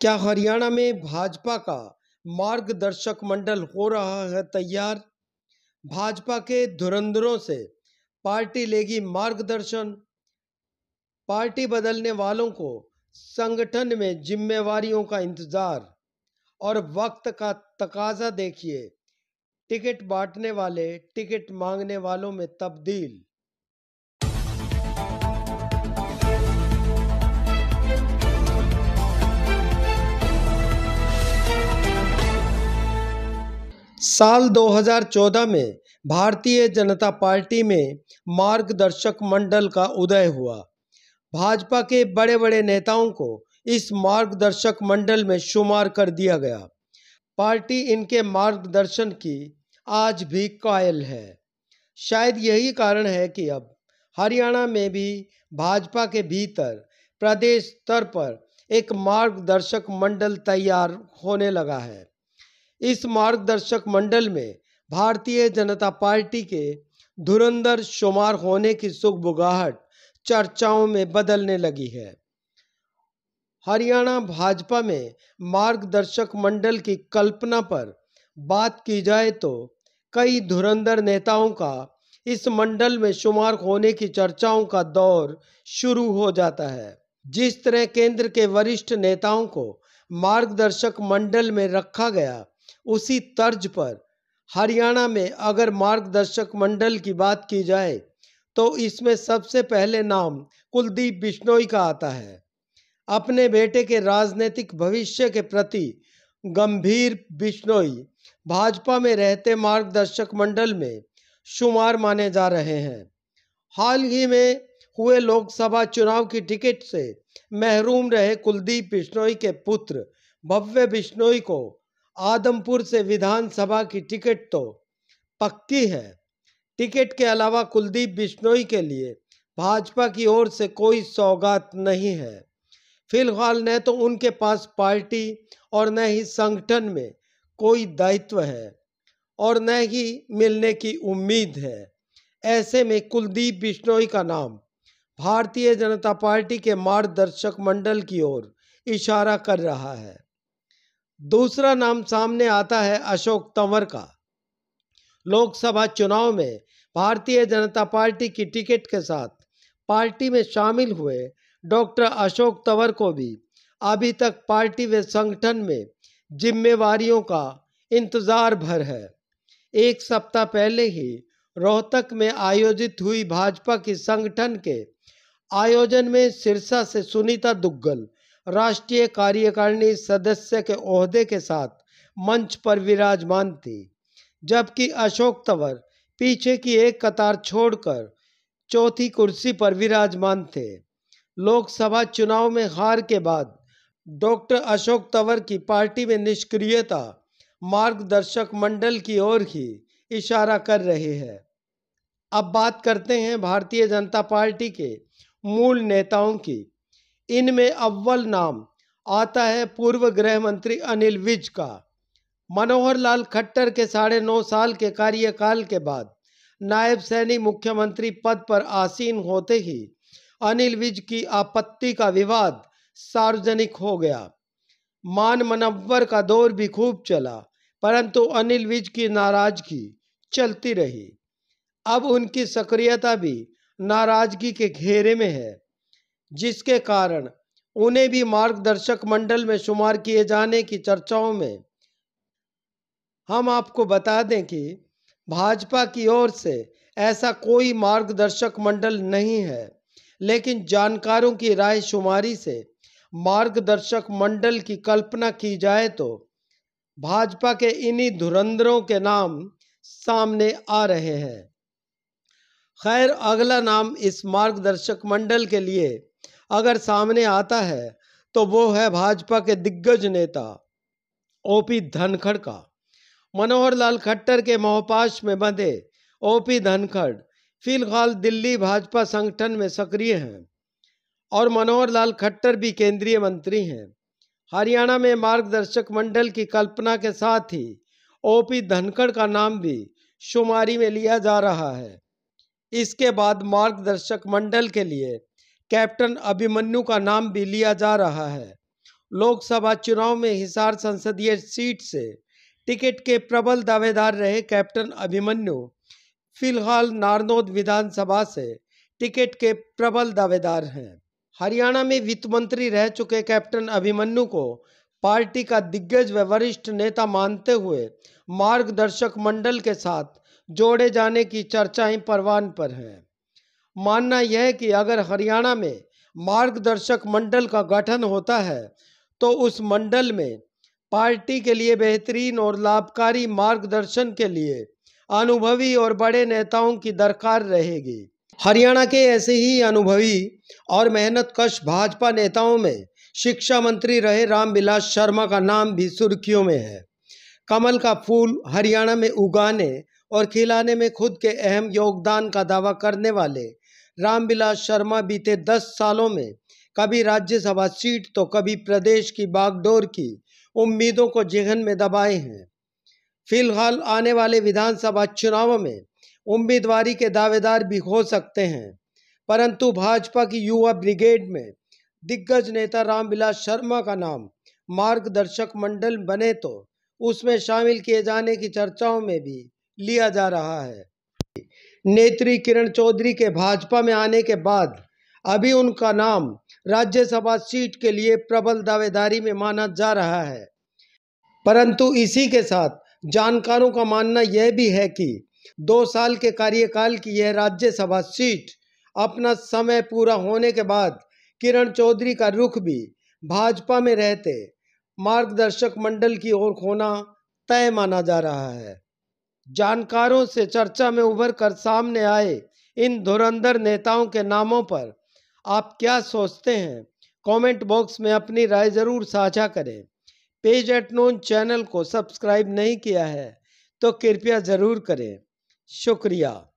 क्या हरियाणा में भाजपा का मार्गदर्शक मंडल हो रहा है तैयार भाजपा के धुरंधरों से पार्टी लेगी मार्गदर्शन पार्टी बदलने वालों को संगठन में जिम्मेवारियों का इंतजार और वक्त का तकाजा देखिए टिकट बांटने वाले टिकट मांगने वालों में तब्दील साल 2014 में भारतीय जनता पार्टी में मार्गदर्शक मंडल का उदय हुआ भाजपा के बड़े बड़े नेताओं को इस मार्गदर्शक मंडल में शुमार कर दिया गया पार्टी इनके मार्गदर्शन की आज भी कायल है शायद यही कारण है कि अब हरियाणा में भी भाजपा के भीतर प्रदेश स्तर पर एक मार्गदर्शक मंडल तैयार होने लगा है इस मार्गदर्शक मंडल में भारतीय जनता पार्टी के धुरंधर शुमार होने की सुखबुगाहट चर्चाओं में बदलने लगी है हरियाणा भाजपा में मार्गदर्शक मंडल की कल्पना पर बात की जाए तो कई धुरंधर नेताओं का इस मंडल में शुमार होने की चर्चाओं का दौर शुरू हो जाता है जिस तरह केंद्र के वरिष्ठ नेताओं को मार्गदर्शक मंडल में रखा गया उसी तर्ज पर हरियाणा में अगर मार्गदर्शक मंडल की बात की जाए तो इसमें सबसे पहले नाम कुलदीप बिश्नोई का आता है अपने बेटे के राजनीतिक भविष्य के प्रति गंभीर बिश्नोई भाजपा में रहते मार्गदर्शक मंडल में शुमार माने जा रहे हैं हाल ही में हुए लोकसभा चुनाव की टिकट से महरूम रहे कुलदीप बिश्नोई के पुत्र भव्य बिश्नोई को आदमपुर से विधानसभा की टिकट तो पक्की है टिकट के अलावा कुलदीप बिश्नोई के लिए भाजपा की ओर से कोई सौगात नहीं है फिलहाल न तो उनके पास पार्टी और न ही संगठन में कोई दायित्व है और न ही मिलने की उम्मीद है ऐसे में कुलदीप बिश्नोई का नाम भारतीय जनता पार्टी के मार्गदर्शक मंडल की ओर इशारा कर रहा है दूसरा नाम सामने आता है अशोक तंवर का लोकसभा चुनाव में भारतीय जनता पार्टी की टिकट के साथ पार्टी में शामिल हुए डॉक्टर अशोक तंवर को भी अभी तक पार्टी व संगठन में जिम्मेवारियों का इंतजार भर है एक सप्ताह पहले ही रोहतक में आयोजित हुई भाजपा की संगठन के आयोजन में सिरसा से सुनीता दुग्गल राष्ट्रीय कार्यकारिणी सदस्य के अहदे के साथ मंच पर विराजमान थे जबकि अशोक तंवर पीछे की एक कतार छोड़कर चौथी कुर्सी पर विराजमान थे लोकसभा चुनाव में हार के बाद डॉक्टर अशोक तंवर की पार्टी में निष्क्रियता मार्गदर्शक मंडल की ओर ही इशारा कर रही है अब बात करते हैं भारतीय जनता पार्टी के मूल नेताओं की इनमें अव्वल नाम आता है पूर्व गृह मंत्री अनिल विज का मनोहर लाल खट्टर के साढ़े नौ साल के कार्यकाल के बाद नायब सैनी मुख्यमंत्री पद पर आसीन होते ही अनिल विज की आपत्ति का विवाद सार्वजनिक हो गया मान मनवर का दौर भी खूब चला परंतु अनिल विज की नाराजगी चलती रही अब उनकी सक्रियता भी नाराजगी के घेरे में है जिसके कारण उन्हें भी मार्गदर्शक मंडल में शुमार किए जाने की चर्चाओं में हम आपको बता दें कि भाजपा की ओर से ऐसा कोई मार्गदर्शक मंडल नहीं है लेकिन जानकारों की राय शुमारी से मार्गदर्शक मंडल की कल्पना की जाए तो भाजपा के इन्हीं धुरंधरों के नाम सामने आ रहे हैं खैर अगला नाम इस मार्गदर्शक मंडल के लिए अगर सामने आता है तो वो है भाजपा के दिग्गज नेता ओपी धनखड़ का मनोहर लाल खट्टर के मोहपाश में बंधे ओपी धनखड़ फिलहाल दिल्ली भाजपा संगठन में सक्रिय हैं और मनोहर लाल खट्टर भी केंद्रीय मंत्री हैं हरियाणा में मार्गदर्शक मंडल की कल्पना के साथ ही ओपी धनखड़ का नाम भी शुमारी में लिया जा रहा है इसके बाद मार्गदर्शक मंडल के लिए कैप्टन अभिमन्यु का नाम भी लिया जा रहा है लोकसभा चुनाव में हिसार संसदीय सीट से टिकट के प्रबल दावेदार रहे कैप्टन अभिमन्यु फिलहाल नारनौद विधानसभा से टिकट के प्रबल दावेदार हैं हरियाणा में वित्त मंत्री रह चुके कैप्टन अभिमन्यु को पार्टी का दिग्गज व वरिष्ठ नेता मानते हुए मार्गदर्शक मंडल के साथ जोड़े जाने की चर्चाएं परवान पर हैं मानना यह है कि अगर हरियाणा में मार्गदर्शक मंडल का गठन होता है तो उस मंडल में पार्टी के लिए बेहतरीन और लाभकारी मार्गदर्शन के लिए अनुभवी और बड़े नेताओं की दरकार रहेगी हरियाणा के ऐसे ही अनुभवी और मेहनत कश भाजपा नेताओं में शिक्षा मंत्री रहे रामविलास शर्मा का नाम भी सुर्खियों में है कमल का फूल हरियाणा में उगाने और खिलाने में खुद के अहम योगदान का दावा करने वाले रामविलास शर्मा बीते दस सालों में कभी राज्यसभा सीट तो कभी प्रदेश की बागडोर की उम्मीदों को जेहन में दबाए हैं फिलहाल आने वाले विधानसभा चुनाव में उम्मीदवारी के दावेदार भी हो सकते हैं परंतु भाजपा की युवा ब्रिगेड में दिग्गज नेता रामविलास शर्मा का नाम मार्गदर्शक मंडल बने तो उसमें शामिल किए जाने की चर्चाओं में भी लिया जा रहा है नेत्री किरण चौधरी के भाजपा में आने के बाद अभी उनका नाम राज्यसभा सीट के लिए प्रबल दावेदारी में माना जा रहा है परंतु इसी के साथ जानकारों का मानना यह भी है कि दो साल के कार्यकाल की यह राज्यसभा सीट अपना समय पूरा होने के बाद किरण चौधरी का रुख भी भाजपा में रहते मार्गदर्शक मंडल की ओर होना तय माना जा रहा है जानकारों से चर्चा में उभर कर सामने आए इन धुरंधर नेताओं के नामों पर आप क्या सोचते हैं कमेंट बॉक्स में अपनी राय ज़रूर साझा करें पेज एट नोन चैनल को सब्सक्राइब नहीं किया है तो कृपया ज़रूर करें शुक्रिया